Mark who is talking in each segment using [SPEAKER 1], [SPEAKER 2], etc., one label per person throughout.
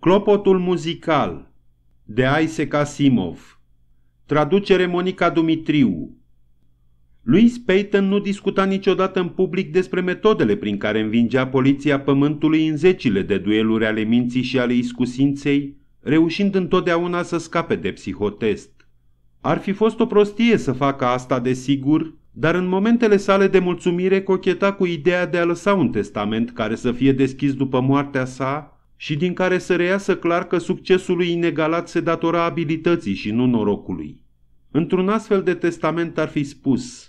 [SPEAKER 1] Clopotul muzical de Aise Casimov Traducere Monica Dumitriu Louis Peyton nu discuta niciodată în public despre metodele prin care învingea poliția pământului în zecile de dueluri ale minții și ale iscusinței, reușind întotdeauna să scape de psihotest. Ar fi fost o prostie să facă asta, desigur, dar în momentele sale de mulțumire cocheta cu ideea de a lăsa un testament care să fie deschis după moartea sa, și din care să reiasă clar că succesul lui inegalat se datora abilității și nu norocului. Într-un astfel de testament ar fi spus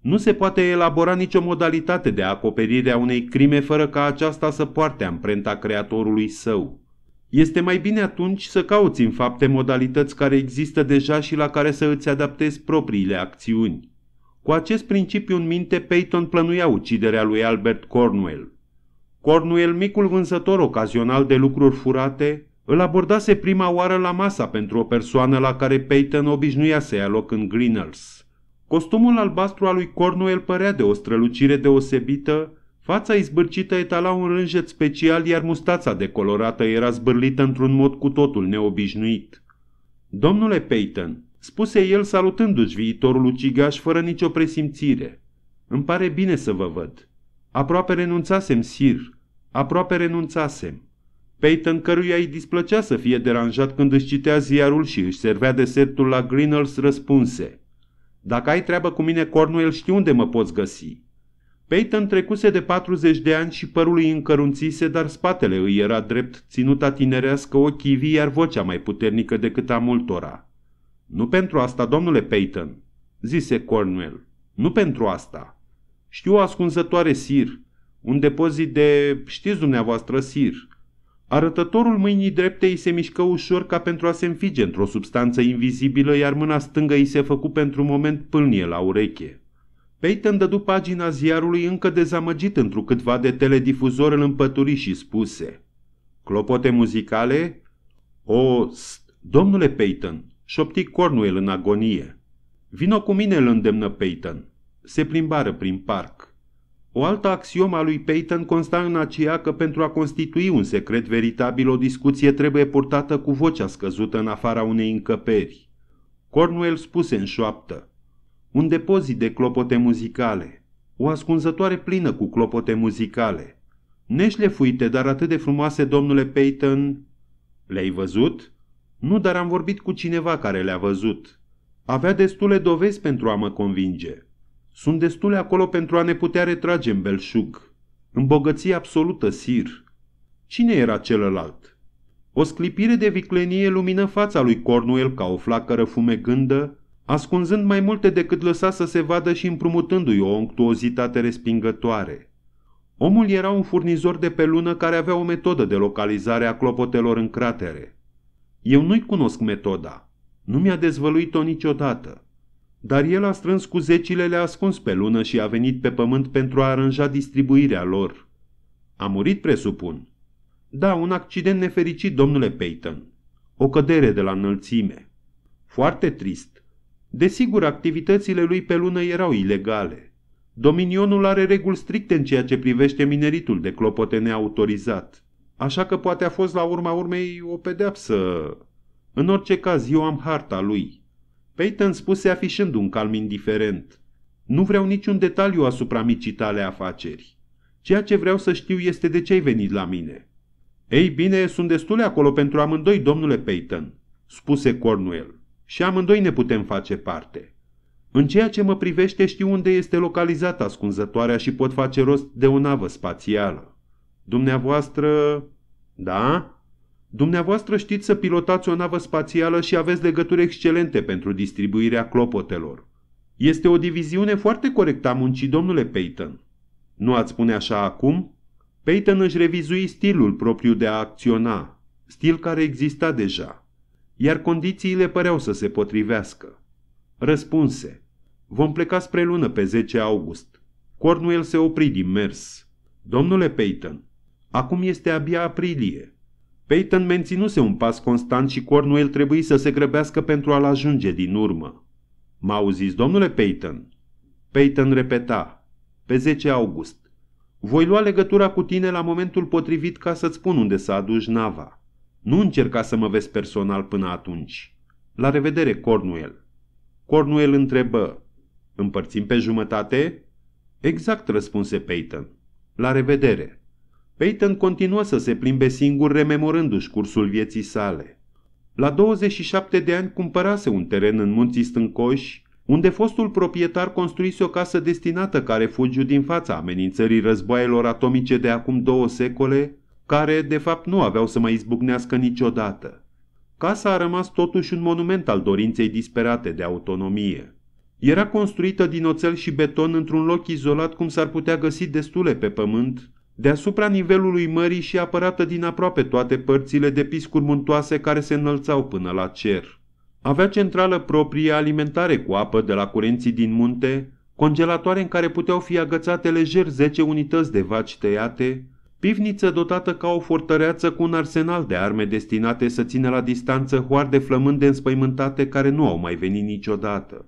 [SPEAKER 1] nu se poate elabora nicio modalitate de acoperire a unei crime fără ca aceasta să poarte amprenta creatorului său. Este mai bine atunci să cauți în fapte modalități care există deja și la care să îți adaptezi propriile acțiuni. Cu acest principiu în minte, Peyton plănuia uciderea lui Albert Cornwell. Cornuel, micul vânzător ocazional de lucruri furate, îl abordase prima oară la masa pentru o persoană la care Peyton obișnuia să ia loc în Greeners. Costumul albastru al lui Cornuel părea de o strălucire deosebită, fața izbârcită etala un rânjet special, iar mustața decolorată era zbârlită într-un mod cu totul neobișnuit. Domnule Peyton, spuse el salutându-și viitorul ucigaș fără nicio presimțire. Îmi pare bine să vă văd. Aproape renunțasem, sir, aproape renunțasem. Peyton, căruia îi displăcea să fie deranjat când își citea ziarul și își servea desertul la Greenells, răspunse. Dacă ai treabă cu mine, Cornwell, știu unde mă poți găsi. Peyton trecuse de 40 de ani și părul îi încărunțise, dar spatele îi era drept, ținuta tinerească, ochii vii, iar vocea mai puternică decât a multora. Nu pentru asta, domnule Peyton, zise Cornwell. Nu pentru asta. Știu o ascunzătoare sir, un depozit de, știți dumneavoastră, sir. Arătătorul mâinii drepte îi se mișcă ușor ca pentru a se înfige într-o substanță invizibilă, iar mâna stângă îi se făcu pentru un moment pâlnie la ureche. Peyton dădu pagina ziarului încă dezamăgit câtva de teledifuzor îl împături și spuse Clopote muzicale? O, st, domnule Peyton, șopti Cornwell în agonie. Vino cu mine, îl îndemnă Peyton. Se plimbară prin parc. O altă axioma lui Peyton consta în aceea că pentru a constitui un secret veritabil o discuție trebuie portată cu vocea scăzută în afara unei încăperi. Cornwell spuse în șoaptă, un depozit de clopote muzicale, o ascunzătoare plină cu clopote muzicale. Neșlefuite, dar atât de frumoase, domnule Peyton. Le-ai văzut? Nu, dar am vorbit cu cineva care le-a văzut. Avea destule dovezi pentru a mă convinge. Sunt destule acolo pentru a ne putea retrage în belșug. În bogăție absolută, sir. Cine era celălalt? O sclipire de viclenie lumină fața lui Cornuel ca o flacără fumegândă, ascunzând mai multe decât lăsa să se vadă și împrumutându-i o onctuozitate respingătoare. Omul era un furnizor de pe lună care avea o metodă de localizare a clopotelor în cratere. Eu nu-i cunosc metoda. Nu mi-a dezvăluit-o niciodată dar el a strâns cu zecile, le-a ascuns pe lună și a venit pe pământ pentru a aranja distribuirea lor. A murit, presupun. Da, un accident nefericit, domnule Peyton. O cădere de la înălțime. Foarte trist. Desigur, activitățile lui pe lună erau ilegale. Dominionul are reguli stricte în ceea ce privește mineritul de clopote neautorizat. Așa că poate a fost la urma urmei o pedeapsă. În orice caz, eu am harta lui. Peyton spuse afișând un calm indiferent. Nu vreau niciun detaliu asupra micii tale afaceri. Ceea ce vreau să știu este de ce ai venit la mine. Ei bine, sunt destule acolo pentru amândoi, domnule Peyton, spuse Cornwell, și amândoi ne putem face parte. În ceea ce mă privește știu unde este localizată ascunzătoarea și pot face rost de o navă spațială. Dumneavoastră... Da? Dumneavoastră știți să pilotați o navă spațială și aveți legături excelente pentru distribuirea clopotelor. Este o diviziune foarte corectă a muncii, domnule Peyton. Nu ați spune așa acum? Peyton își revizui stilul propriu de a acționa, stil care exista deja, iar condițiile păreau să se potrivească. Răspunse. Vom pleca spre lună pe 10 august. Cornwell se opri din mers. Domnule Peyton, acum este abia aprilie. Peyton menținuse un pas constant și Cornwell trebuie să se grăbească pentru a-l ajunge din urmă. m au zis, domnule Peyton? Peyton repeta. Pe 10 august. Voi lua legătura cu tine la momentul potrivit ca să-ți spun unde să aduci nava. Nu încerca să mă vezi personal până atunci. La revedere, Cornwell. Cornwell întrebă. Împărțim pe jumătate? Exact, răspunse Peyton. La revedere. Peyton continuă să se plimbe singur rememorându-și cursul vieții sale. La 27 de ani cumpărase un teren în munții Stâncoși, unde fostul proprietar construise o casă destinată care refugiu din fața amenințării războaielor atomice de acum două secole, care, de fapt, nu aveau să mai izbucnească niciodată. Casa a rămas totuși un monument al dorinței disperate de autonomie. Era construită din oțel și beton într-un loc izolat cum s-ar putea găsi destule pe pământ, Deasupra nivelului mării și apărată din aproape toate părțile de piscuri muntoase care se înălțau până la cer. Avea centrală proprie alimentare cu apă de la curenții din munte, congelatoare în care puteau fi agățate lejer 10 unități de vaci tăiate, pivniță dotată ca o fortăreață cu un arsenal de arme destinate să țină la distanță hoarde flămânde înspăimântate care nu au mai venit niciodată.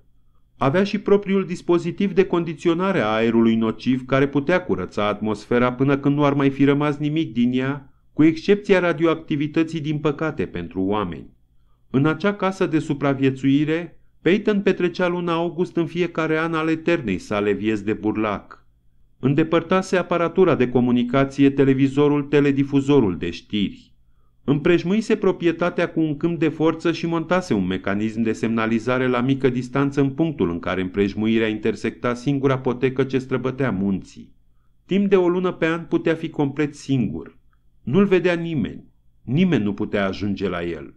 [SPEAKER 1] Avea și propriul dispozitiv de condiționare a aerului nociv care putea curăța atmosfera până când nu ar mai fi rămas nimic din ea, cu excepția radioactivității din păcate pentru oameni. În acea casă de supraviețuire, Peyton petrecea luna august în fiecare an al eternei sale vieți de burlac. Îndepărtase aparatura de comunicație, televizorul, teledifuzorul de știri. Împrejmuise proprietatea cu un câmp de forță și montase un mecanism de semnalizare la mică distanță în punctul în care împrejmuirea intersecta singura potecă ce străbătea munții. Timp de o lună pe an putea fi complet singur. Nu-l vedea nimeni. Nimeni nu putea ajunge la el.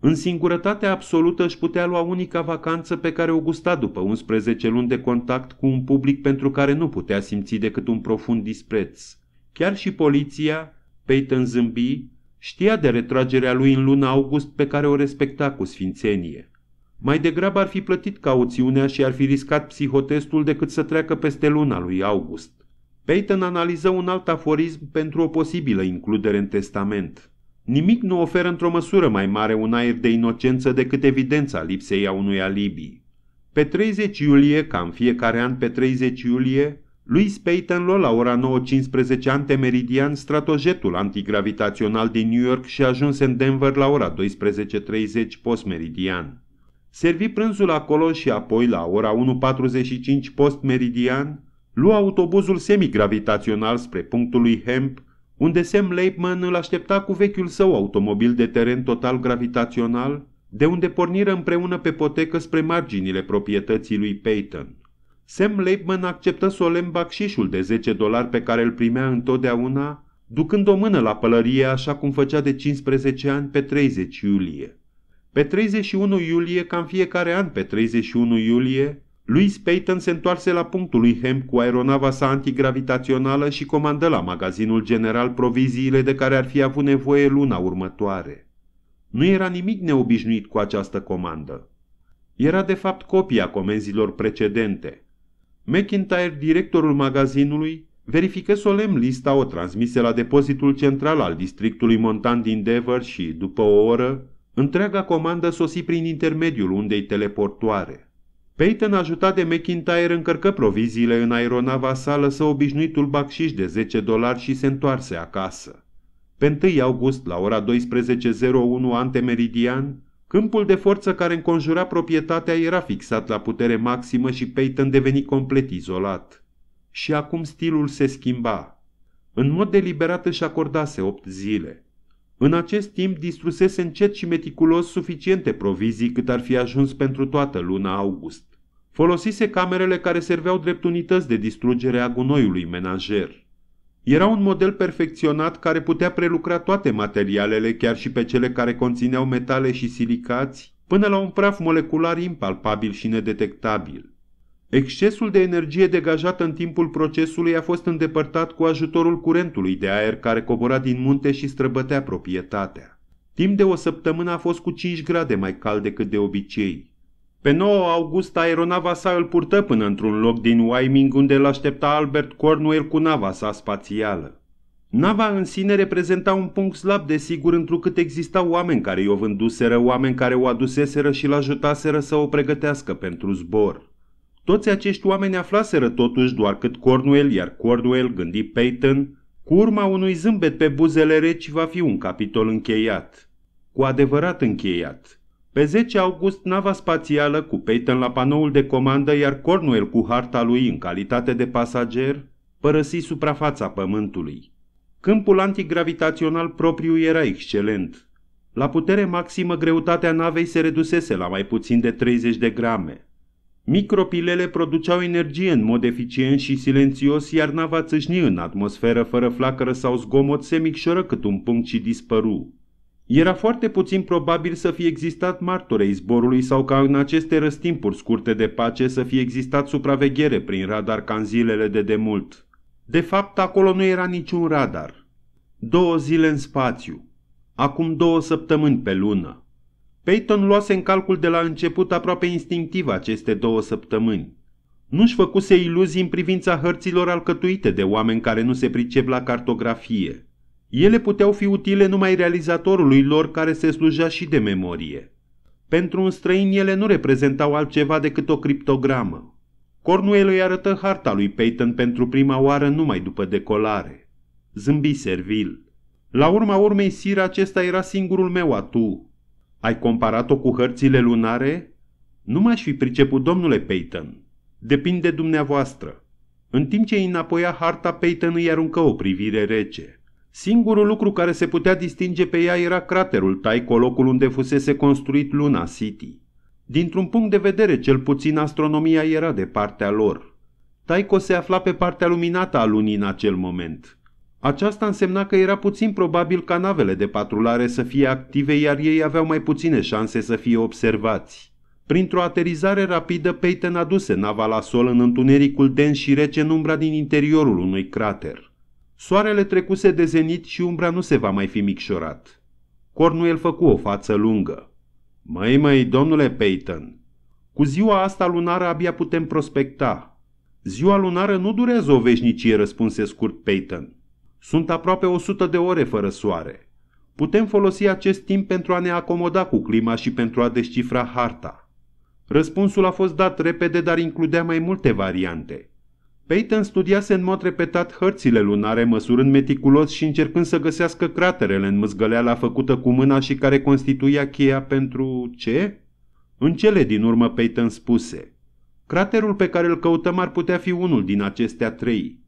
[SPEAKER 1] În singurătatea absolută își putea lua unica vacanță pe care o gusta după 11 luni de contact cu un public pentru care nu putea simți decât un profund dispreț. Chiar și poliția, Peyton zâmbi, Știa de retragerea lui în luna august pe care o respecta cu sfințenie. Mai degrabă ar fi plătit cauțiunea și ar fi riscat psihotestul decât să treacă peste luna lui august. Peyton analiză un alt aforism pentru o posibilă includere în testament. Nimic nu oferă într-o măsură mai mare un aer de inocență decât evidența lipsei a unui alibi. Pe 30 iulie, cam fiecare an pe 30 iulie, Louis Payton lua la ora 9.15 antemeridian stratojetul antigravitațional din New York și ajuns în Denver la ora 12.30 postmeridian. Servi prânzul acolo și apoi la ora 1.45 postmeridian, lua autobuzul semigravitațional spre punctul lui Hemp, unde Sam Leipman îl aștepta cu vechiul său automobil de teren total gravitațional, de unde porniră împreună pe potecă spre marginile proprietății lui Peyton. Sam Leibman acceptă solemn bacșișul de 10 dolari pe care îl primea întotdeauna, ducând o mână la pălărie așa cum făcea de 15 ani pe 30 iulie. Pe 31 iulie, cam în fiecare an pe 31 iulie, Louis Payton se întoarse la punctul lui Hemp cu aeronava sa antigravitațională și comandă la magazinul general proviziile de care ar fi avut nevoie luna următoare. Nu era nimic neobișnuit cu această comandă. Era de fapt copia comenzilor precedente – McIntyre, directorul magazinului, verifică solemn lista, o transmise la depozitul central al districtului montan din Denver și, după o oră, întreaga comandă sosi prin intermediul undei teleportoare. Peyton, ajutat de McIntyre, încărcă proviziile în aeronava sa, lăsă obișnuitul bacșiș de 10 dolari și se întoarse acasă. Pe 1 august, la ora 12.01 antemeridian, Câmpul de forță care înconjura proprietatea era fixat la putere maximă și Peyton deveni complet izolat. Și acum stilul se schimba. În mod deliberat își acordase opt zile. În acest timp distrusese încet și meticulos suficiente provizii cât ar fi ajuns pentru toată luna august. Folosise camerele care serveau drept unități de distrugere a gunoiului menajer. Era un model perfecționat care putea prelucra toate materialele, chiar și pe cele care conțineau metale și silicați, până la un praf molecular impalpabil și nedetectabil. Excesul de energie degajată în timpul procesului a fost îndepărtat cu ajutorul curentului de aer care cobora din munte și străbătea proprietatea. Timp de o săptămână a fost cu 5 grade mai cald decât de obicei. Pe 9 august, aeronava sa îl purtă până într-un loc din Wyoming unde îl aștepta Albert Cornwell cu nava sa spațială. Nava în sine reprezenta un punct slab, de sigur, întrucât existau oameni care i-o vânduseră, oameni care o aduseseră și l-ajutaseră să o pregătească pentru zbor. Toți acești oameni aflaseră totuși doar cât Cornwell, iar Cornwell gândi Peyton, cu urma unui zâmbet pe buzele reci va fi un capitol încheiat. Cu adevărat încheiat. Pe 10 august, nava spațială cu Peyton la panoul de comandă, iar Cornwell cu harta lui în calitate de pasager, părăsi suprafața Pământului. Câmpul antigravitațional propriu era excelent. La putere maximă, greutatea navei se redusese la mai puțin de 30 de grame. Micropilele produceau energie în mod eficient și silențios, iar nava țâșni în atmosferă fără flacără sau zgomot se micșoră cât un punct și dispăru. Era foarte puțin probabil să fie existat martorei zborului sau ca în aceste răstimpuri scurte de pace să fie existat supraveghere prin radar ca în zilele de demult. De fapt, acolo nu era niciun radar. Două zile în spațiu. Acum două săptămâni pe lună. Peyton luase în calcul de la început aproape instinctiv aceste două săptămâni. Nu-și făcuse iluzii în privința hărților alcătuite de oameni care nu se pricep la cartografie. Ele puteau fi utile numai realizatorului lor care se slujea și de memorie. Pentru un străin ele nu reprezentau altceva decât o criptogramă. Cornwell îi arătă harta lui Peyton pentru prima oară numai după decolare. Zâmbi servil. La urma urmei, sir, acesta era singurul meu atu. Ai comparat-o cu hărțile lunare? Nu m-aș fi priceput, domnule Peyton. Depinde dumneavoastră. În timp ce îi înapoia harta, Peyton îi aruncă o privire rece. Singurul lucru care se putea distinge pe ea era craterul Taiko, locul unde fusese construit luna City. Dintr-un punct de vedere, cel puțin astronomia era de partea lor. Taiko se afla pe partea luminată a lunii în acel moment. Aceasta însemna că era puțin probabil ca navele de patrulare să fie active, iar ei aveau mai puține șanse să fie observați. Printr-o aterizare rapidă, Peyton aduse nava la sol în întunericul dens și rece în umbra din interiorul unui crater. Soarele trecuse de zenit și umbra nu se va mai fi micșorat. Cornuel făcu o față lungă. Măi, măi, domnule Peyton, cu ziua asta lunară abia putem prospecta. Ziua lunară nu durează o veșnicie, răspunse scurt Peyton. Sunt aproape 100 de ore fără soare. Putem folosi acest timp pentru a ne acomoda cu clima și pentru a descifra harta. Răspunsul a fost dat repede, dar includea mai multe variante – Peyton studiase în mod repetat hărțile lunare, măsurând meticulos și încercând să găsească craterele în măzgăleala făcută cu mâna și care constituia cheia pentru ce? În cele din urmă Peyton spuse. Craterul pe care îl căutăm ar putea fi unul din acestea trei.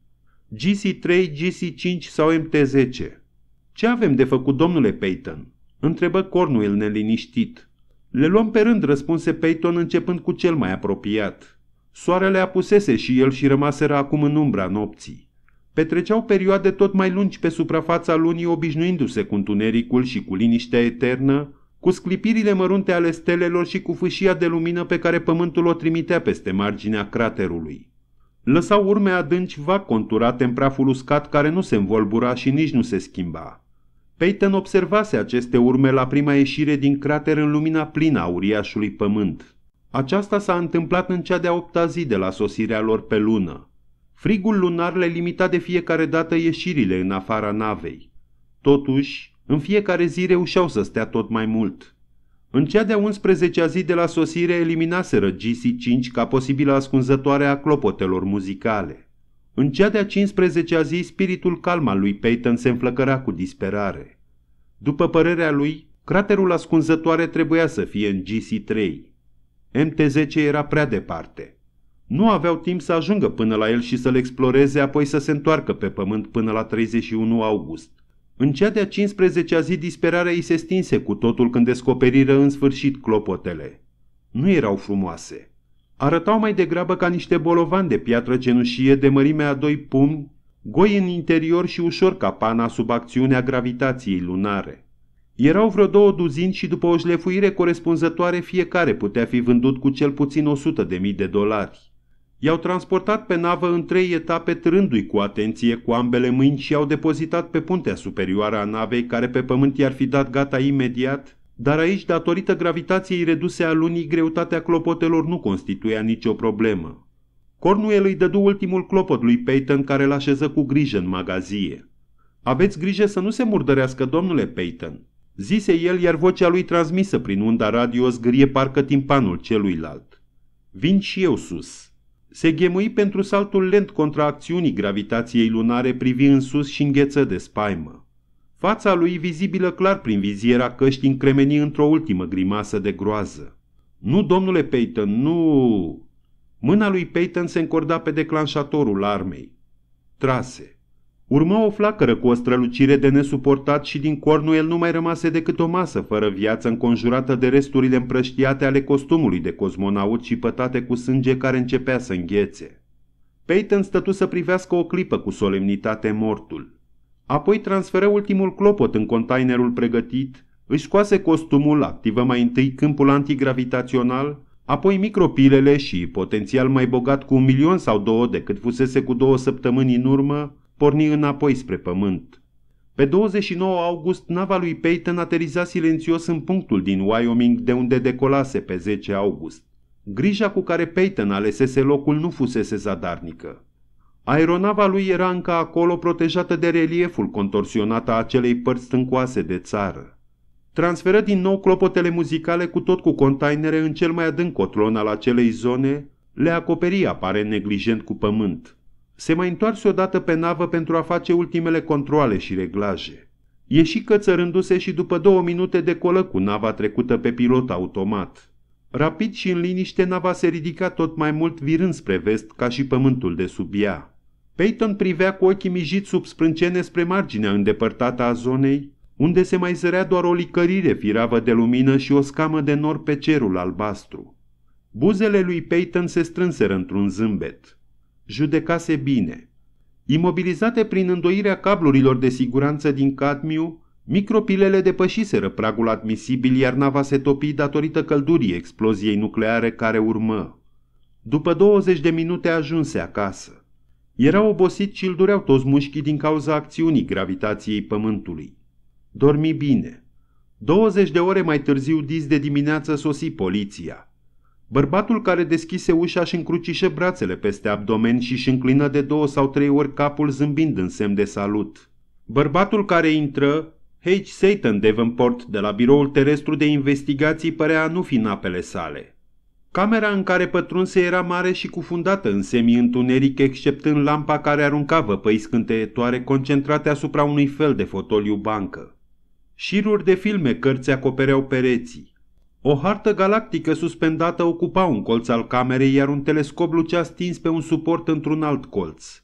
[SPEAKER 1] GC3, GC5 sau MT10. Ce avem de făcut, domnule Peyton? Întrebă Cornwell neliniștit. Le luăm pe rând, răspunse Peyton începând cu cel mai apropiat. Soarele apusese și el și rămaseră acum în umbra nopții. Petreceau perioade tot mai lungi pe suprafața lunii obișnuindu-se cu întunericul și cu liniștea eternă, cu sclipirile mărunte ale stelelor și cu fâșia de lumină pe care pământul o trimitea peste marginea craterului. Lăsau urme adânci vac conturate în praful uscat care nu se învolbura și nici nu se schimba. Peyton observase aceste urme la prima ieșire din crater în lumina plină a uriașului pământ, aceasta s-a întâmplat în cea de-a opta zi de la sosirea lor pe lună. Frigul lunar le limita de fiecare dată ieșirile în afara navei. Totuși, în fiecare zi reușeau să stea tot mai mult. În cea de-a 11-a zi de la sosire eliminaseră GC5 ca posibilă ascunzătoare a clopotelor muzicale. În cea de-a 15-a zi, spiritul calm al lui Peyton se înflăcăra cu disperare. După părerea lui, craterul ascunzătoare trebuia să fie în GC3. MT-10 era prea departe. Nu aveau timp să ajungă până la el și să-l exploreze, apoi să se întoarcă pe pământ până la 31 august. În cea de-a 15-a zi, disperarea îi se stinse cu totul când descoperiră în sfârșit clopotele. Nu erau frumoase. Arătau mai degrabă ca niște bolovan de piatră cenușie de mărimea a doi pumni, goi în interior și ușor ca pana sub acțiunea gravitației lunare. Erau vreo două duzini și după o șlefuire corespunzătoare fiecare putea fi vândut cu cel puțin 100 de mii de dolari. I-au transportat pe navă în trei etape trându-i cu atenție cu ambele mâini și i-au depozitat pe puntea superioară a navei care pe pământ i-ar fi dat gata imediat, dar aici, datorită gravitației reduse a lunii, greutatea clopotelor nu constituia nicio problemă. Cornuel îi dădu ultimul clopot lui Peyton care l așeză cu grijă în magazie. Aveți grijă să nu se murdărească, domnule Peyton. Zise el, iar vocea lui transmisă prin unda radio zgârie parcă timpanul celuilalt. Vin și eu sus. Se ghemui pentru saltul lent contra acțiunii gravitației lunare privi în sus și îngheță de spaimă. Fața lui, vizibilă clar prin viziera căștii, încremeni într-o ultimă grimasă de groază. Nu, domnule Peyton, nu!" Mâna lui Peyton se încorda pe declanșatorul armei. Trase. Urmă o flacără cu o strălucire de nesuportat și din el nu mai rămase decât o masă fără viață înconjurată de resturile împrăștiate ale costumului de cosmonaut și pătate cu sânge care începea să înghețe. Peyton stătu să privească o clipă cu solemnitate mortul. Apoi transferă ultimul clopot în containerul pregătit, își scoase costumul, activă mai întâi câmpul antigravitațional, apoi micropilele și, potențial mai bogat cu un milion sau două decât fusese cu două săptămâni în urmă, porni înapoi spre pământ. Pe 29 august, nava lui Peyton ateriza silențios în punctul din Wyoming, de unde decolase pe 10 august. Grija cu care Peyton alesese locul nu fusese zadarnică. Aeronava lui era încă acolo protejată de relieful contorsionat a acelei părți stâncoase de țară. Transferă din nou clopotele muzicale cu tot cu containere în cel mai adânc cotlon al acelei zone, le acoperi aparent neglijent cu pământ. Se mai întoarse odată pe navă pentru a face ultimele controle și reglaje. Ieși cățărându-se și după două minute decolă cu nava trecută pe pilot automat. Rapid și în liniște, nava se ridica tot mai mult virând spre vest, ca și pământul de sub ea. Peyton privea cu ochii mijit sub sprâncene spre marginea îndepărtată a zonei, unde se mai zărea doar o licărire firavă de lumină și o scamă de nor pe cerul albastru. Buzele lui Peyton se strânseră într-un zâmbet judecase bine. Imobilizate prin îndoirea cablurilor de siguranță din cadmiu, micropilele depășiseră pragul admisibil, iar nava se topi datorită căldurii exploziei nucleare care urmă. După 20 de minute ajunse acasă. Era obosit și îl dureau toți mușchii din cauza acțiunii gravitației Pământului. Dormi bine. 20 de ore mai târziu dis de dimineață sosi poliția. Bărbatul care deschise ușa și încrucișe brațele peste abdomen și își înclină de două sau trei ori capul zâmbind în semn de salut. Bărbatul care intră, H. Satan Davenport de la biroul terestru de investigații părea a nu fi în apele sale. Camera în care pătrunse era mare și cufundată în semi-întuneric, exceptând lampa care arunca văpăi scânteietoare concentrate asupra unui fel de fotoliu bancă. Șiruri de filme cărți acopereau pereții. O hartă galactică suspendată ocupa un colț al camerei, iar un telescop lucea stins pe un suport într-un alt colț.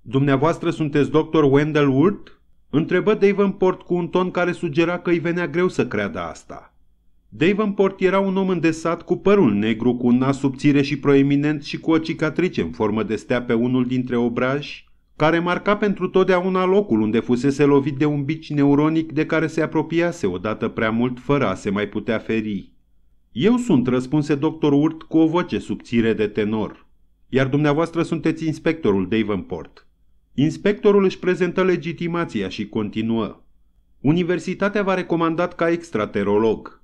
[SPEAKER 1] Dumneavoastră sunteți doctor Wendell Wood?" Întrebă Davenport cu un ton care sugera că îi venea greu să creadă asta. Davenport era un om îndesat cu părul negru, cu un nas subțire și proeminent și cu o cicatrice în formă de stea pe unul dintre obraji, care marca pentru totdeauna locul unde fusese lovit de un bici neuronic de care se apropiase odată prea mult fără a se mai putea feri. Eu sunt, răspunse doctor Urt cu o voce subțire de tenor. Iar dumneavoastră sunteți inspectorul Davenport. Inspectorul își prezentă legitimația și continuă. Universitatea v-a recomandat ca extraterolog.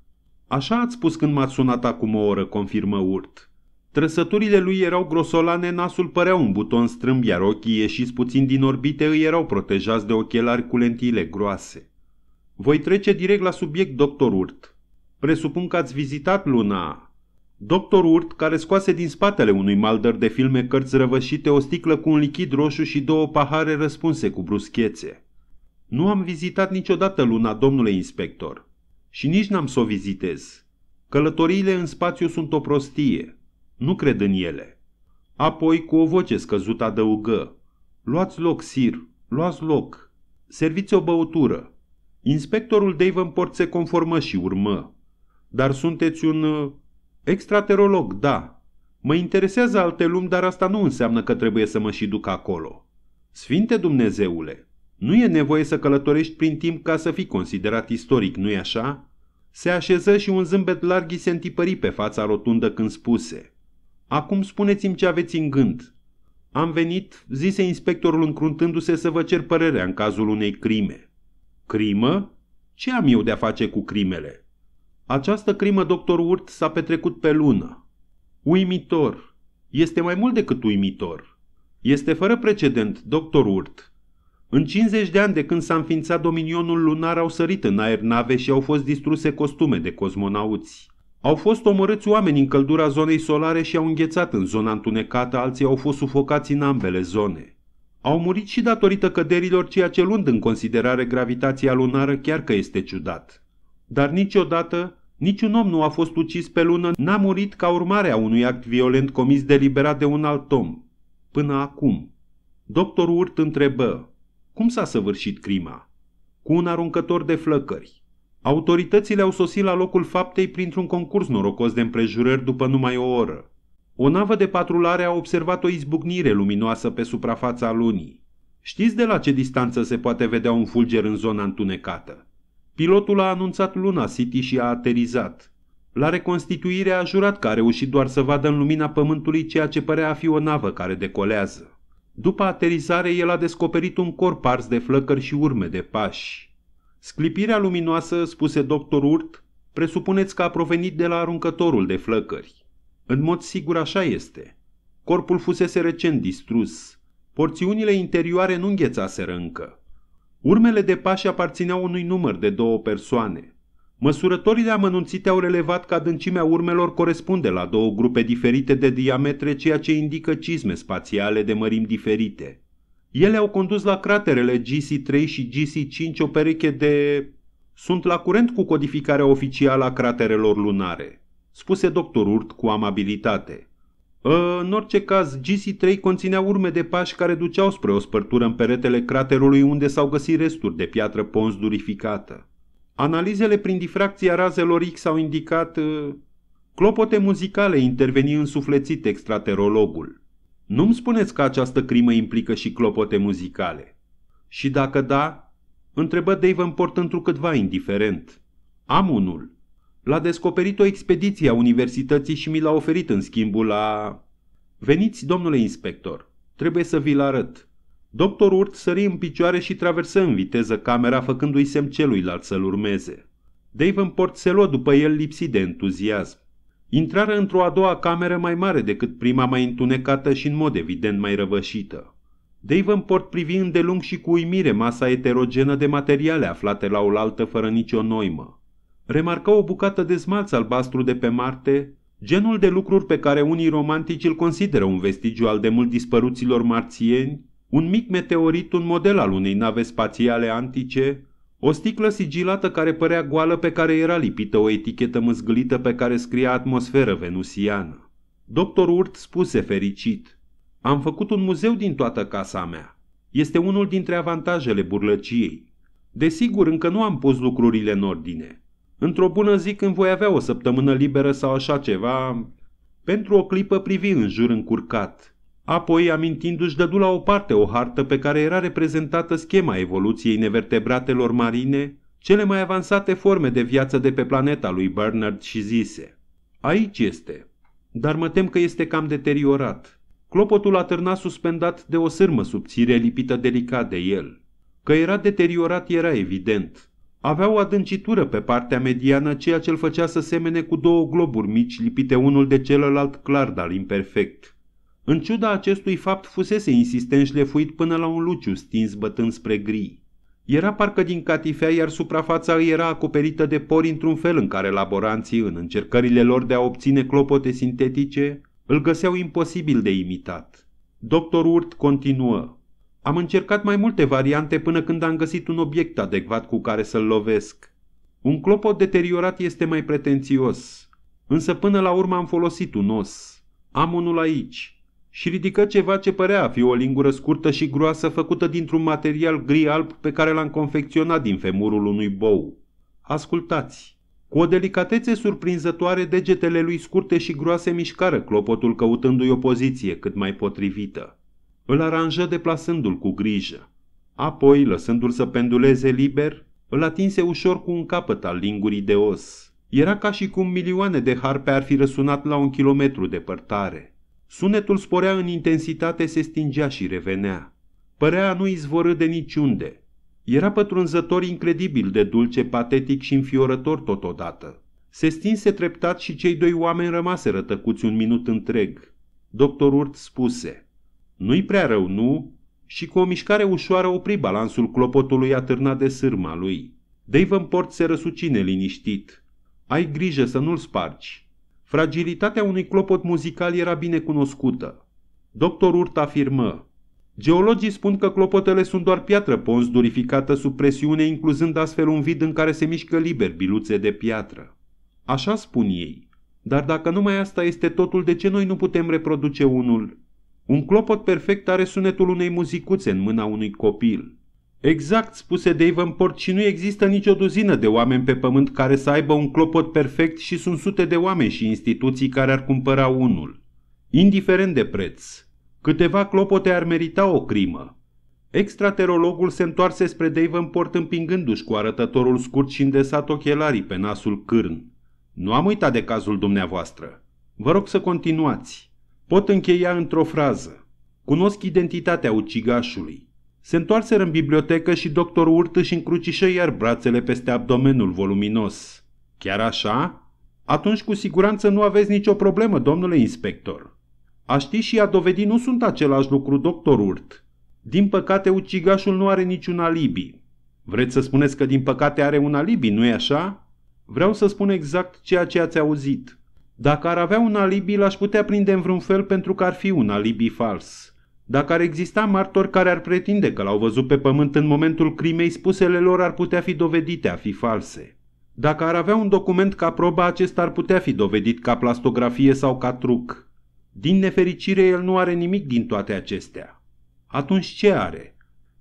[SPEAKER 1] Așa ați spus când m-ați sunat acum o oră, confirmă Urt. Trăsăturile lui erau grosolane, nasul părea un buton strâmb, iar ochii ieșiți puțin din orbite îi erau protejați de ochelari cu lentile groase. Voi trece direct la subiect, doctor Urt. Presupun că ați vizitat luna. Doctor Urt, care scoase din spatele unui maldăr de filme cărți răvășite o sticlă cu un lichid roșu și două pahare răspunse cu bruschețe. Nu am vizitat niciodată luna, domnule inspector. Și nici n-am să o vizitez. Călătoriile în spațiu sunt o prostie. Nu cred în ele. Apoi, cu o voce scăzută, adăugă. Luați loc, sir. Luați loc. Serviți o băutură. Inspectorul Davenport se conformă și urmă. Dar sunteți un uh, extraterolog, da. Mă interesează alte lumi, dar asta nu înseamnă că trebuie să mă și duc acolo. Sfinte Dumnezeule, nu e nevoie să călătorești prin timp ca să fii considerat istoric, nu-i așa? Se așeză și un zâmbet larg se întipări pe fața rotundă când spuse. Acum spuneți-mi ce aveți în gând. Am venit, zise inspectorul încruntându-se să vă cer părerea în cazul unei crime. Crimă? Ce am eu de-a face cu crimele? Această crimă, doctor Urt, s-a petrecut pe lună. Uimitor. Este mai mult decât uimitor. Este fără precedent, doctor Urt. În 50 de ani de când s-a înființat dominionul lunar au sărit în aer nave și au fost distruse costume de cosmonauți. Au fost omorâți oameni în căldura zonei solare și au înghețat în zona întunecată, alții au fost sufocați în ambele zone. Au murit și datorită căderilor, ceea ce luând în considerare gravitația lunară, chiar că este ciudat. Dar niciodată Niciun om nu a fost ucis pe lună, n-a murit ca urmare a unui act violent comis deliberat de un alt om. Până acum. Doctorul Urt întrebă, cum s-a săvârșit crima? Cu un aruncător de flăcări. Autoritățile au sosit la locul faptei printr-un concurs norocos de împrejurări după numai o oră. O navă de patrulare a observat o izbucnire luminoasă pe suprafața lunii. Știți de la ce distanță se poate vedea un fulger în zona întunecată? Pilotul a anunțat luna City și a aterizat. La reconstituire a jurat că a reușit doar să vadă în lumina pământului ceea ce părea a fi o navă care decolează. După aterizare, el a descoperit un corp ars de flăcări și urme de pași. Sclipirea luminoasă, spuse doctor Urt, presupuneți că a provenit de la aruncătorul de flăcări. În mod sigur așa este. Corpul fusese recent distrus. Porțiunile interioare nu înghețaseră încă. Urmele de pași aparțineau unui număr de două persoane. Măsurătorile amănunțite au relevat că adâncimea urmelor corespunde la două grupe diferite de diametre, ceea ce indică cizme spațiale de mărimi diferite. Ele au condus la craterele GC3 și GC5 o pereche de... Sunt la curent cu codificarea oficială a craterelor lunare, spuse doctor Urt cu amabilitate. În orice caz, GC3 conținea urme de pași care duceau spre o spărtură în peretele craterului unde s-au găsit resturi de piatră pons durificată. Analizele prin difracția razelor X au indicat uh, clopote muzicale interveni însuflețit extraterologul. Nu-mi spuneți că această crimă implică și clopote muzicale. Și dacă da, întrebă Dave în port întrucâtva indiferent. Am unul. L-a descoperit o expediție a universității și mi l-a oferit în schimbul la... Veniți, domnule inspector, trebuie să vi-l arăt. Doctor Urt sări în picioare și traversă în viteză camera, făcându-i semn celuilalt să-l urmeze. Davenport se luă după el lipsit de entuziasm. Intrară într-o a doua cameră mai mare decât prima mai întunecată și în mod evident mai răvășită. Davenport privi îndelung și cu uimire masa eterogenă de materiale aflate la oaltă fără nicio noimă. Remarcă o bucată de smalț albastru de pe Marte, genul de lucruri pe care unii romantici îl consideră un vestigiu al demult dispăruților marțieni, un mic meteorit, un model al unei nave spațiale antice, o sticlă sigilată care părea goală pe care era lipită o etichetă măzgălită pe care scria atmosferă venusiană. Doctor Urt spuse fericit, Am făcut un muzeu din toată casa mea. Este unul dintre avantajele burlăciei. Desigur, încă nu am pus lucrurile în ordine. Într-o bună zi când voi avea o săptămână liberă sau așa ceva, pentru o clipă privi în jur încurcat. Apoi, amintindu-și, dădu la o parte o hartă pe care era reprezentată schema evoluției nevertebratelor marine, cele mai avansate forme de viață de pe planeta lui Bernard și zise Aici este, dar mă tem că este cam deteriorat. Clopotul atârna suspendat de o sârmă subțire lipită delicat de el. Că era deteriorat era evident – avea o adâncitură pe partea mediană, ceea ce îl făcea să semene cu două globuri mici lipite unul de celălalt clar, dar imperfect. În ciuda acestui fapt fusese insistent șlefuit până la un luciu stins bătând spre gri. Era parcă din catifea, iar suprafața îi era acoperită de pori într-un fel în care laboranții, în încercările lor de a obține clopote sintetice, îl găseau imposibil de imitat. Doctor Urt continuă. Am încercat mai multe variante până când am găsit un obiect adecvat cu care să-l lovesc. Un clopot deteriorat este mai pretențios, însă până la urmă am folosit un os. Am unul aici. Și ridică ceva ce părea a fi o lingură scurtă și groasă făcută dintr-un material gri-alb pe care l-am confecționat din femurul unui bou. Ascultați! Cu o delicatețe surprinzătoare, degetele lui scurte și groase mișcară clopotul căutându-i o poziție cât mai potrivită. Îl aranjă deplasându-l cu grijă. Apoi, lăsându-l să penduleze liber, îl atinse ușor cu un capăt al lingurii de os. Era ca și cum milioane de harpe ar fi răsunat la un kilometru depărtare. Sunetul sporea în intensitate, se stingea și revenea. Părea nu izvorâ de niciunde. Era pătrunzător incredibil de dulce, patetic și înfiorător totodată. Se stinse treptat și cei doi oameni rămaseră rătăcuți un minut întreg. Doctor Urt spuse – nu-i prea rău, nu? Și cu o mișcare ușoară opri balansul clopotului atârnat de sârma lui. Davenport se răsucine liniștit. Ai grijă să nu-l spargi. Fragilitatea unui clopot muzical era bine cunoscută. Doctor Urt afirmă. Geologii spun că clopotele sunt doar piatră pons durificată sub presiune, incluzând astfel un vid în care se mișcă liber biluțe de piatră. Așa spun ei. Dar dacă numai asta este totul, de ce noi nu putem reproduce unul un clopot perfect are sunetul unei muzicuțe în mâna unui copil. Exact, spuse Davenport, și nu există nicio duzină de oameni pe pământ care să aibă un clopot perfect și sunt sute de oameni și instituții care ar cumpăra unul. Indiferent de preț, câteva clopote ar merita o crimă. Extraterologul se întoarse spre Davenport împingându-și cu arătătorul scurt și îndesat ochelarii pe nasul cârn. Nu am uitat de cazul dumneavoastră. Vă rog să continuați. Pot încheia într-o frază. Cunosc identitatea ucigașului. Se întoarseră în bibliotecă și doctorul urtă și încrucișă iar brațele peste abdomenul voluminos. Chiar așa? Atunci cu siguranță nu aveți nicio problemă, domnule inspector. A ști și a dovedi nu sunt același lucru, doctor Urt. Din păcate, ucigașul nu are niciun alibi. Vreți să spuneți că din păcate are un alibi, nu-i așa? Vreau să spun exact ceea ce ați auzit. Dacă ar avea un alibi, l-aș putea prinde în vreun fel pentru că ar fi un alibi fals. Dacă ar exista martori care ar pretinde că l-au văzut pe pământ în momentul crimei, spusele lor ar putea fi dovedite a fi false. Dacă ar avea un document ca probă, acesta ar putea fi dovedit ca plastografie sau ca truc. Din nefericire, el nu are nimic din toate acestea. Atunci ce are?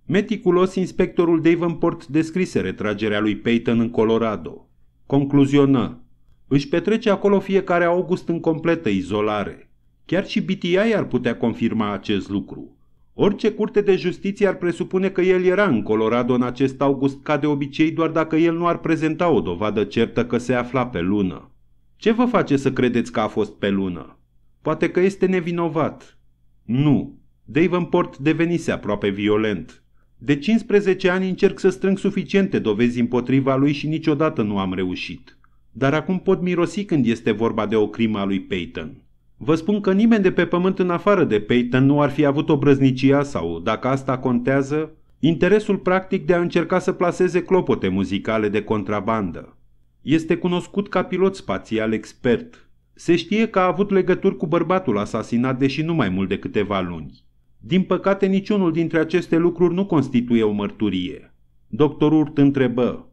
[SPEAKER 1] Meticulos, inspectorul Davenport descrise retragerea lui Peyton în Colorado. Concluzionă. Își petrece acolo fiecare august în completă izolare. Chiar și BTI ar putea confirma acest lucru. Orice curte de justiție ar presupune că el era în Colorado în acest august ca de obicei doar dacă el nu ar prezenta o dovadă certă că se afla pe lună. Ce vă face să credeți că a fost pe lună? Poate că este nevinovat. Nu. Davenport devenise aproape violent. De 15 ani încerc să strâng suficiente dovezi împotriva lui și niciodată nu am reușit dar acum pot mirosi când este vorba de o crimă a lui Peyton. Vă spun că nimeni de pe pământ în afară de Peyton nu ar fi avut obrăznicia sau, dacă asta contează, interesul practic de a încerca să placeze clopote muzicale de contrabandă. Este cunoscut ca pilot spațial expert. Se știe că a avut legături cu bărbatul asasinat, deși nu mai mult de câteva luni. Din păcate, niciunul dintre aceste lucruri nu constituie o mărturie. Doctorul Urt întrebă,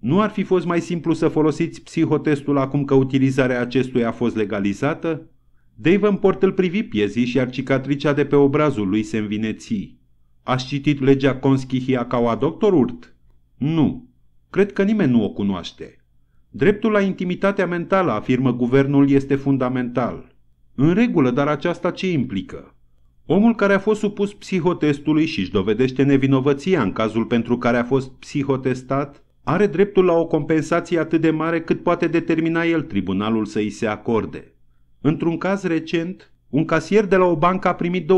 [SPEAKER 1] nu ar fi fost mai simplu să folosiți psihotestul acum că utilizarea acestuia a fost legalizată? Davenport îl privi piezii și ar cicatricea de pe obrazul lui se învineții. Ați citit legea a doctor Urt? Nu. Cred că nimeni nu o cunoaște. Dreptul la intimitatea mentală, afirmă guvernul, este fundamental. În regulă, dar aceasta ce implică? Omul care a fost supus psihotestului și își dovedește nevinovăția în cazul pentru care a fost psihotestat are dreptul la o compensație atât de mare cât poate determina el tribunalul să îi se acorde. Într-un caz recent, un casier de la o bancă a primit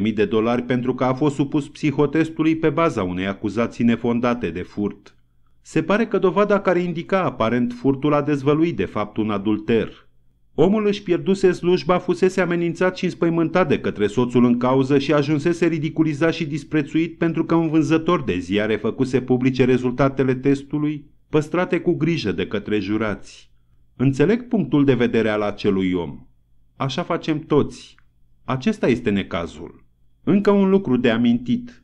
[SPEAKER 1] 25.000 de dolari pentru că a fost supus psihotestului pe baza unei acuzații nefondate de furt. Se pare că dovada care indica aparent furtul a dezvăluit de fapt un adulter. Omul își pierduse slujba, fusese amenințat și înspăimântat de către soțul în cauză și ajunsese ridiculizat și disprețuit pentru că un vânzător de ziare făcuse publice rezultatele testului, păstrate cu grijă de către jurați. Înțeleg punctul de vedere al acelui om. Așa facem toți. Acesta este necazul. Încă un lucru de amintit.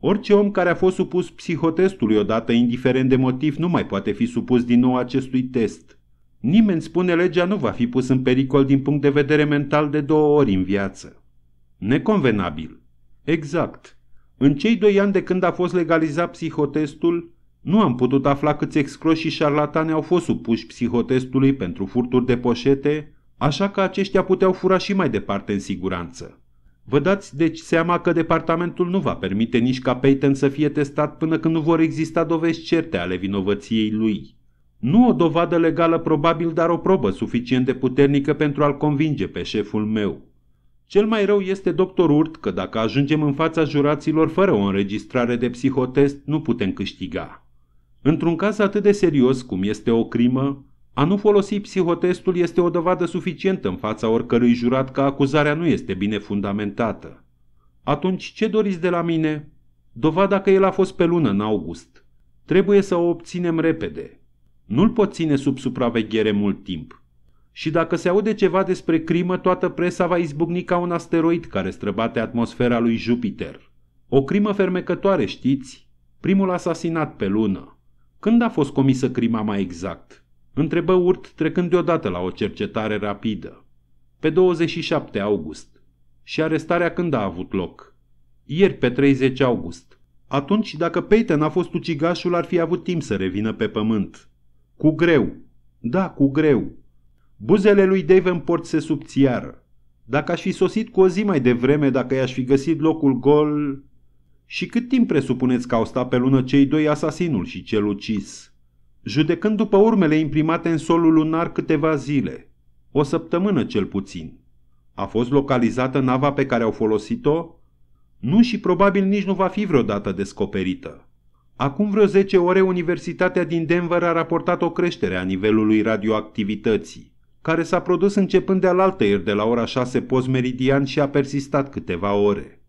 [SPEAKER 1] Orice om care a fost supus psihotestului odată, indiferent de motiv, nu mai poate fi supus din nou acestui test – Nimeni spune legea nu va fi pus în pericol din punct de vedere mental de două ori în viață. Neconvenabil. Exact. În cei doi ani de când a fost legalizat psihotestul, nu am putut afla câți excroși și șarlatane au fost supuși psihotestului pentru furturi de poșete, așa că aceștia puteau fura și mai departe în siguranță. Vă dați deci seama că departamentul nu va permite nici ca Peyton să fie testat până când nu vor exista dovezi certe ale vinovăției lui. Nu o dovadă legală probabil, dar o probă suficient de puternică pentru a-l convinge pe șeful meu. Cel mai rău este doctor Urt că dacă ajungem în fața juraților fără o înregistrare de psihotest, nu putem câștiga. Într-un caz atât de serios cum este o crimă, a nu folosi psihotestul este o dovadă suficientă în fața oricărui jurat că acuzarea nu este bine fundamentată. Atunci ce doriți de la mine? Dovada că el a fost pe lună în august. Trebuie să o obținem repede. Nu-l pot ține sub supraveghere mult timp. Și dacă se aude ceva despre crimă, toată presa va izbucni ca un asteroid care străbate atmosfera lui Jupiter. O crimă fermecătoare, știți? Primul asasinat pe lună. Când a fost comisă crima mai exact? Întrebă Urt trecând deodată la o cercetare rapidă. Pe 27 august. Și arestarea când a avut loc? Ieri pe 30 august. Atunci, dacă Peyton a fost ucigașul, ar fi avut timp să revină pe pământ. Cu greu. Da, cu greu. Buzele lui Davenport se subțiară. Dacă aș fi sosit cu o zi mai devreme, dacă i-aș fi găsit locul gol... Și cât timp presupuneți că au stat pe lună cei doi asasinul și cel ucis? Judecând după urmele imprimate în solul lunar câteva zile. O săptămână cel puțin. A fost localizată nava pe care au folosit-o? Nu și probabil nici nu va fi vreodată descoperită. Acum vreo 10 ore, Universitatea din Denver a raportat o creștere a nivelului radioactivității, care s-a produs începând de altăieri de la ora 6 postmeridian și a persistat câteva ore.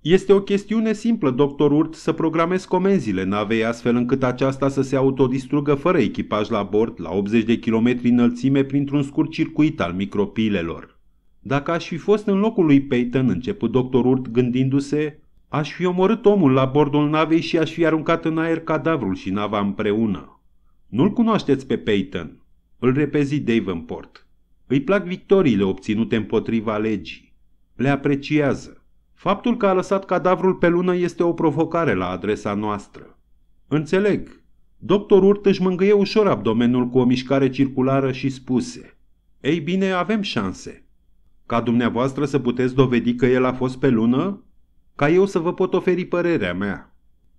[SPEAKER 1] Este o chestiune simplă, doctor Urt, să programez comenzile navei astfel încât aceasta să se autodistrugă fără echipaj la bord la 80 de km înălțime printr-un scurt circuit al micropilelor. Dacă aș fi fost în locul lui Peyton, început doctor Urt gândindu-se, Aș fi omorât omul la bordul navei și aș fi aruncat în aer cadavrul și nava împreună. Nu-l cunoașteți pe Peyton. Îl repezi Davenport. Îi plac victoriile obținute împotriva legii. Le apreciază. Faptul că a lăsat cadavrul pe lună este o provocare la adresa noastră. Înțeleg. Doctor Urt își mângâie ușor abdomenul cu o mișcare circulară și spuse. Ei bine, avem șanse. Ca dumneavoastră să puteți dovedi că el a fost pe lună, ca eu să vă pot oferi părerea mea.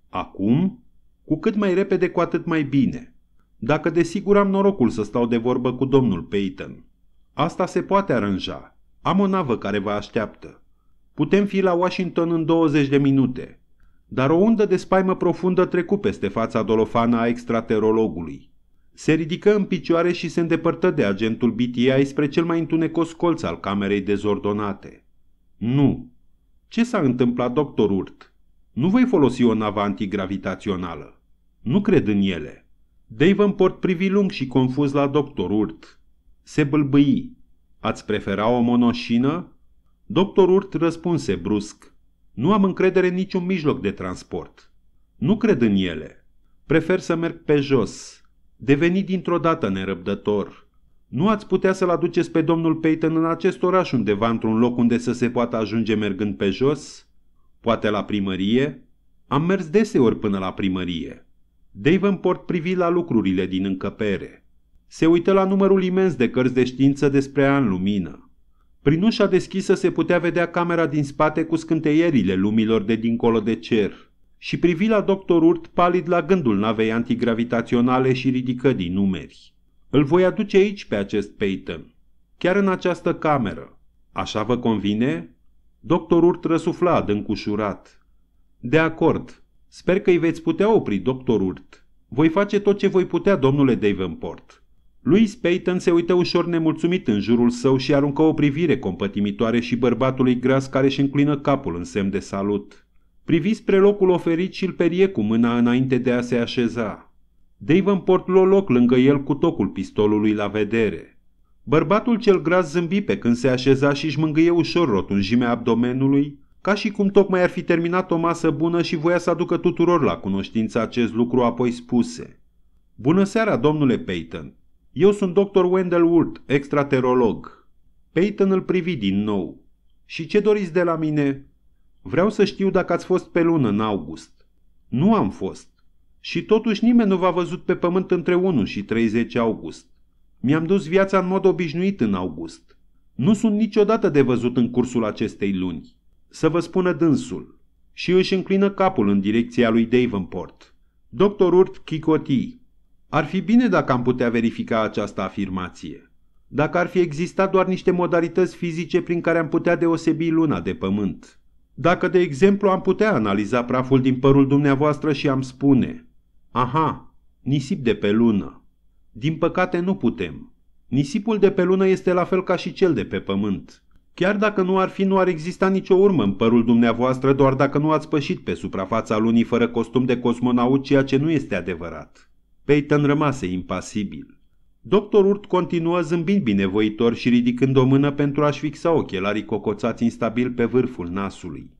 [SPEAKER 1] Acum, cu cât mai repede, cu atât mai bine. Dacă desigur am norocul să stau de vorbă cu domnul Peyton. Asta se poate aranja. Am o navă care vă așteaptă. Putem fi la Washington în 20 de minute. Dar o undă de spaimă profundă trecu peste fața dolofana a extraterologului. Se ridică în picioare și se îndepărtă de agentul BTI spre cel mai întunecos colț al camerei dezordonate. Nu, ce s-a întâmplat, doctor Urt? Nu voi folosi o navă antigravitațională. Nu cred în ele. Davenport privi lung și confuz la doctor Urt. Se bâlbâi. Ați prefera o monoșină? Doctor Urt răspunse brusc. Nu am încredere în niciun mijloc de transport. Nu cred în ele. Prefer să merg pe jos. Deveni dintr-o dată nerăbdător. Nu ați putea să-l aduceți pe domnul Peyton în acest oraș undeva, într-un loc unde să se poată ajunge mergând pe jos? Poate la primărie? Am mers deseori până la primărie. Davenport privi la lucrurile din încăpere. Se uită la numărul imens de cărți de știință despre an lumină. Prin ușa deschisă se putea vedea camera din spate cu scânteierile lumilor de dincolo de cer și privi la doctor Urt palid la gândul navei antigravitaționale și ridică din numeri. Îl voi aduce aici pe acest Peyton, chiar în această cameră. Așa vă convine? Doctorul trăsufla adâncușurat. De acord. Sper că îi veți putea opri, doctor Urt. Voi face tot ce voi putea, domnule Davenport. Louis Peyton se uită ușor nemulțumit în jurul său și aruncă o privire compătimitoare și bărbatului gras care își înclină capul în semn de salut. Privi spre locul oferit și îl perie cu mâna înainte de a se așeza. Dave luă loc lângă el cu tocul pistolului la vedere. Bărbatul cel gras zâmbi pe când se așeza și își mângâie ușor rotunjimea abdomenului, ca și cum tocmai ar fi terminat o masă bună și voia să aducă tuturor la cunoștință acest lucru, apoi spuse. Bună seara, domnule Peyton. Eu sunt dr. Wendell Wood, extraterolog. Peyton îl privi din nou. Și ce doriți de la mine? Vreau să știu dacă ați fost pe lună în august. Nu am fost. Și totuși nimeni nu v-a văzut pe pământ între 1 și 30 august. Mi-am dus viața în mod obișnuit în august. Nu sunt niciodată de văzut în cursul acestei luni. Să vă spună dânsul. Și își înclină capul în direcția lui Davenport. Dr. Urt Chicoti. Ar fi bine dacă am putea verifica această afirmație. Dacă ar fi existat doar niște modalități fizice prin care am putea deosebi luna de pământ. Dacă, de exemplu, am putea analiza praful din părul dumneavoastră și am spune – Aha, nisip de pe lună. Din păcate nu putem. Nisipul de pe lună este la fel ca și cel de pe pământ. Chiar dacă nu ar fi, nu ar exista nicio urmă în părul dumneavoastră, doar dacă nu ați pășit pe suprafața lunii fără costum de cosmonaut, ceea ce nu este adevărat. Peyton rămase impasibil. Doctor Urt continuă zâmbind binevoitor și ridicând o mână pentru a-și fixa ochelarii cocoțați instabil pe vârful nasului.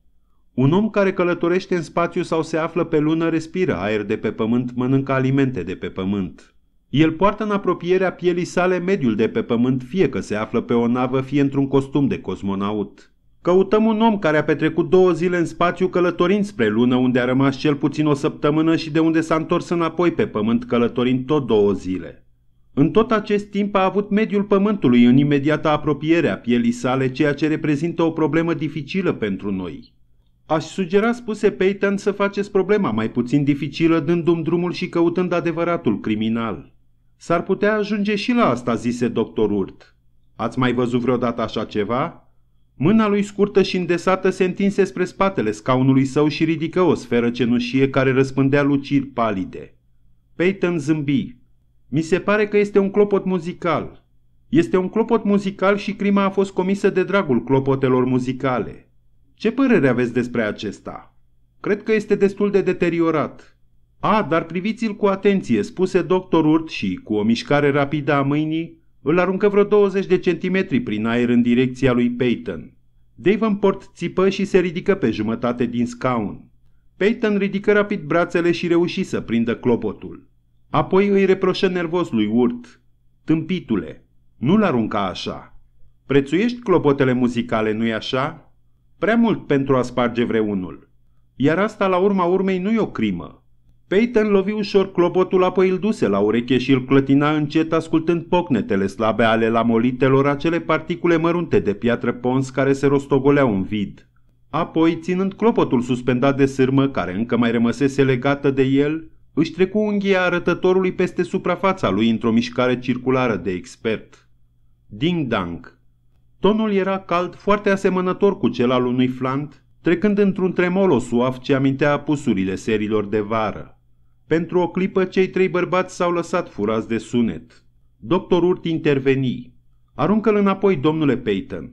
[SPEAKER 1] Un om care călătorește în spațiu sau se află pe lună respiră aer de pe pământ, mănâncă alimente de pe pământ. El poartă în apropierea pielii sale mediul de pe pământ, fie că se află pe o navă, fie într-un costum de cosmonaut. Căutăm un om care a petrecut două zile în spațiu călătorind spre lună, unde a rămas cel puțin o săptămână și de unde s-a întors înapoi pe pământ călătorind tot două zile. În tot acest timp a avut mediul pământului în imediată apropiere a pielii sale, ceea ce reprezintă o problemă dificilă pentru noi. Aș sugera spuse Peyton să faceți problema mai puțin dificilă dându-mi drumul și căutând adevăratul criminal. S-ar putea ajunge și la asta, zise doctor Urt. Ați mai văzut vreodată așa ceva? Mâna lui scurtă și îndesată se întinse spre spatele scaunului său și ridică o sferă cenușie care răspândea luciri palide. Peyton zâmbi. Mi se pare că este un clopot muzical. Este un clopot muzical și crima a fost comisă de dragul clopotelor muzicale. Ce părere aveți despre acesta? Cred că este destul de deteriorat. A, dar priviți-l cu atenție, spuse doctor Urt și, cu o mișcare rapidă a mâinii, îl aruncă vreo 20 de centimetri prin aer în direcția lui Peyton. Davenport țipă și se ridică pe jumătate din scaun. Peyton ridică rapid brațele și reuși să prindă clopotul. Apoi îi reproșă nervos lui Urt. Tâmpitule, nu-l arunca așa. Prețuiești clopotele muzicale, nu-i așa? Prea mult pentru a sparge vreunul. Iar asta la urma urmei nu e o crimă. Peyton lovi ușor clopotul, apoi îl duse la ureche și îl clătina încet, ascultând pocnetele slabe ale lamolitelor, acele particule mărunte de piatră pons care se rostogoleau în vid. Apoi, ținând clopotul suspendat de sârmă, care încă mai rămăsese legată de el, își trecu unghia arătătorului peste suprafața lui într-o mișcare circulară de expert. Ding-dang! Tonul era cald, foarte asemănător cu cel al unui flant, trecând într-un tremolo suav ce amintea apusurile serilor de vară. Pentru o clipă, cei trei bărbați s-au lăsat furați de sunet. Doctor Urt interveni. Aruncă-l înapoi, domnule Peyton.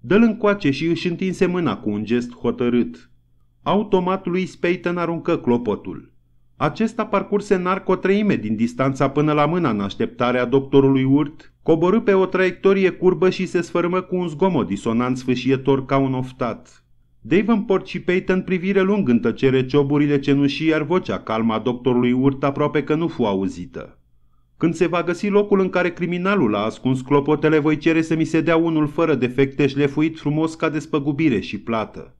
[SPEAKER 1] Dă-l încoace și își întinse mâna cu un gest hotărât. Automat lui Peyton aruncă clopotul. Acesta parcurse treime din distanța până la mâna în așteptarea doctorului Urt, coborâ pe o traiectorie curbă și se sfărâmă cu un zgomot disonant sfâșietor ca un oftat. Davenport și Peyton privire lung în tăcere cioburile cenușii, iar vocea calma doctorului Urt aproape că nu fu auzită. Când se va găsi locul în care criminalul a ascuns clopotele, voi cere să mi se dea unul fără defecte șlefuit frumos ca despăgubire și plată.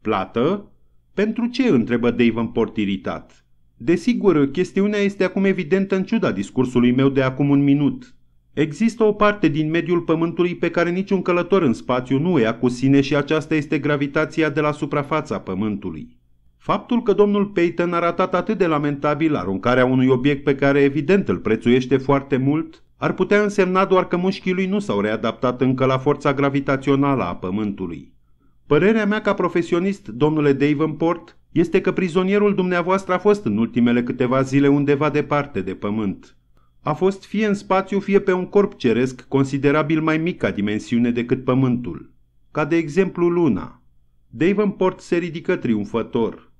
[SPEAKER 1] Plată? Pentru ce? întrebă Davenport iritat. Desigur, chestiunea este acum evidentă în ciuda discursului meu de acum un minut. Există o parte din mediul Pământului pe care niciun călător în spațiu nu e ia cu sine și aceasta este gravitația de la suprafața Pământului. Faptul că domnul Peyton a ratat atât de lamentabil aruncarea unui obiect pe care evident îl prețuiește foarte mult, ar putea însemna doar că mușchii lui nu s-au readaptat încă la forța gravitațională a Pământului. Părerea mea ca profesionist, domnule Davenport, este că prizonierul dumneavoastră a fost în ultimele câteva zile undeva departe de pământ. A fost fie în spațiu, fie pe un corp ceresc considerabil mai mică dimensiune decât pământul, ca de exemplu luna. Davenport se ridică triumfător.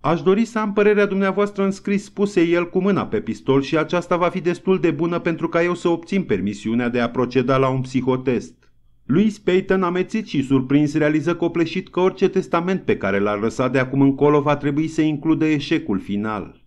[SPEAKER 1] Aș dori să am părerea dumneavoastră în scris, spuse el cu mâna pe pistol și aceasta va fi destul de bună pentru ca eu să obțin permisiunea de a proceda la un psihotest. Louis Payton, amețit și surprins, realiză copleșit că orice testament pe care l-ar lăsa de acum încolo va trebui să includă eșecul final.